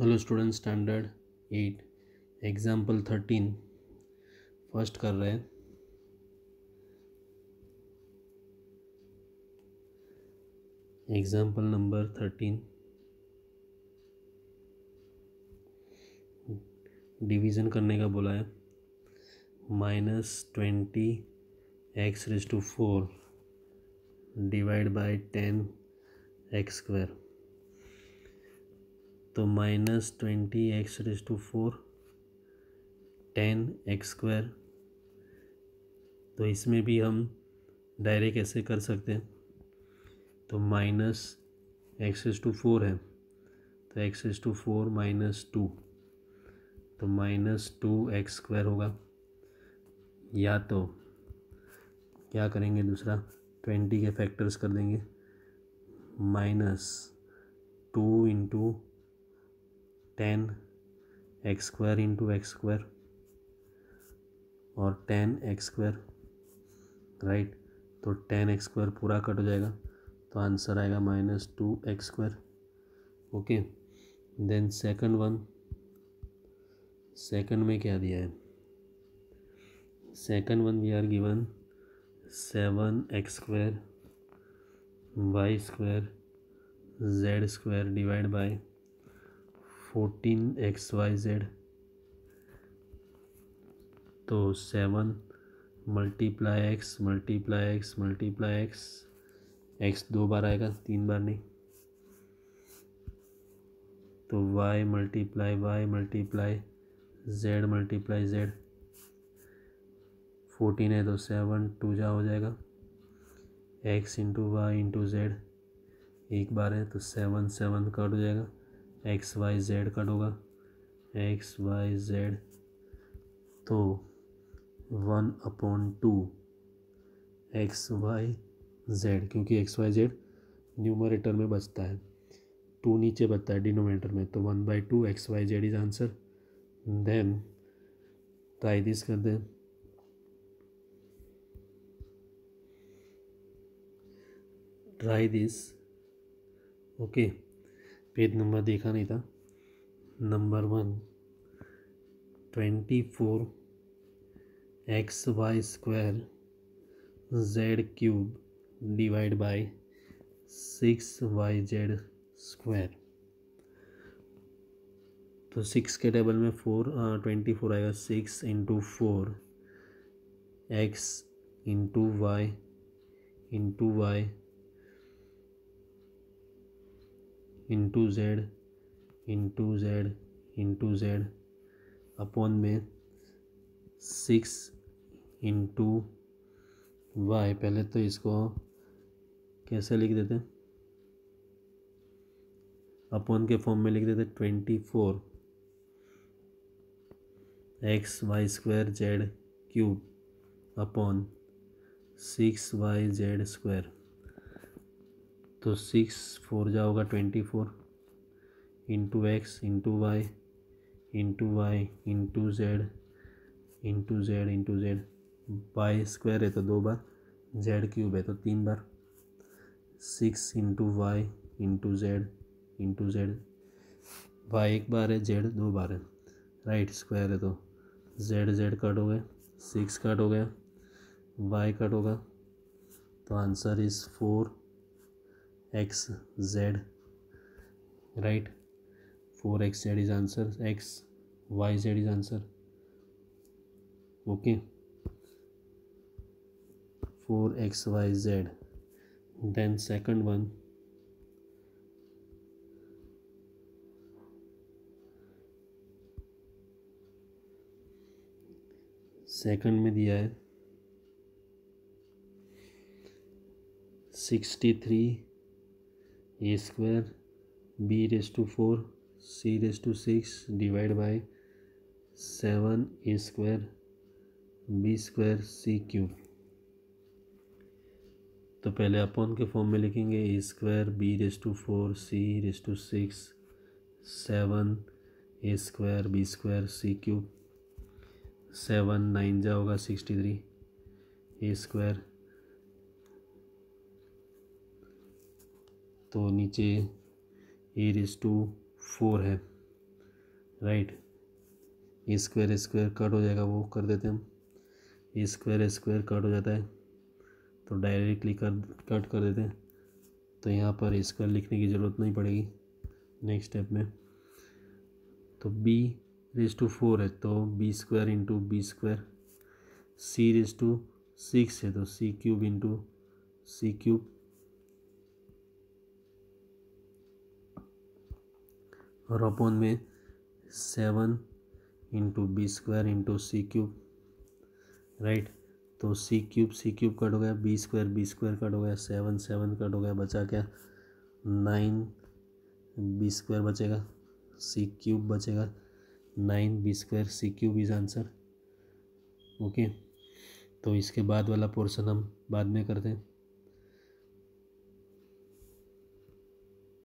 hello student standard eight example thirteen first कर रहे हैं एग्जाम्पल नंबर थर्टीन डिवीज़न करने का बोला है minus twenty x raise to four divide by ten x square तो minus twenty x raise to four ten x square तो इसमें भी हम डायरेक्ट ऐसे कर सकते हैं तो minus x s to four है तो x s to four minus two तो माइनस टू एक्स स्क्वायर होगा या तो क्या करेंगे दूसरा ट्वेंटी के फैक्टर्स कर देंगे minus two into ten x square into x square और टेन एक्स स्क्वायर राइट तो टेन एक्स स्क्वायर पूरा कट हो जाएगा तो आंसर आएगा minus two x square okay then second one second में क्या दिया है second one we are given seven x square y square z square divide by fourteen x y z तो seven multiply x multiply x multiply x x दो बार आएगा तीन बार नहीं तो y multiply y multiply z multiply z fourteen है तो seven two जा हो जाएगा x into y into z एक बार है तो सेवन सेवन कट हो जाएगा एक्स वाई जेड कट होगा एक्स वाई जेड तो one upon two x y z क्योंकि एक्स वाई जेड न्यूमरेटर में बचता है टू नीचे बचता है डिनोमेटर में तो one by two x y z is answer then try this कर दें this okay okay page number देखा नहीं था number one twenty four x y square z cube divide by six y z square तो six के table में four twenty four आएगा six into four x into y into y into z into z into z upon में six into y पहले तो इसको कैसे लिख देते अपॉन के फॉर्म में लिख देते twenty four x y square z cube upon six y z square तो सिक्स फोर जा होगा twenty four into x into y into y into z into z into z y square है तो दो बार जेड क्यूब है तो तीन बार six into y into z into z y एक बार है जेड दो बार है राइट स्क्वायर है तो जेड जेड कट हो गए सिक्स कट हो गया वाई कट होगा तो answer is four x z right four x z is answer x y z is answer okay four x y z then second one second में दिया है sixty three a square b raise to four c raise to six divide by seven a square b square c cube तो पहले upon के form में लिखेंगे a square b raise to four c raise to six seven a square b square c cube seven nine जा होगा sixty three a square तो नीचे a raise to four है right a square square cut हो जाएगा वो कर देते हैं हम ए स्क्वायर स्क्वायर कट हो जाता है तो डायरेक्टली कर कट कर देते हैं तो यहाँ पर स्क्वायर लिखने की ज़रूरत नहीं पड़ेगी नेक्स्ट स्टेप में तो बी रेस टू फोर है तो b square into b square c raise to six है तो c cube into c cube और अपन में seven into b square into c cube right तो c cube c cube cut हो गया b square b square cut हो गया seven seven cut हो गया बचा क्या नाइन बी स्क्वायर बचेगा सी क्यूब बचेगा nine b square c cube is answer okay तो इसके बाद वाला पोर्शन हम बाद में करते हैं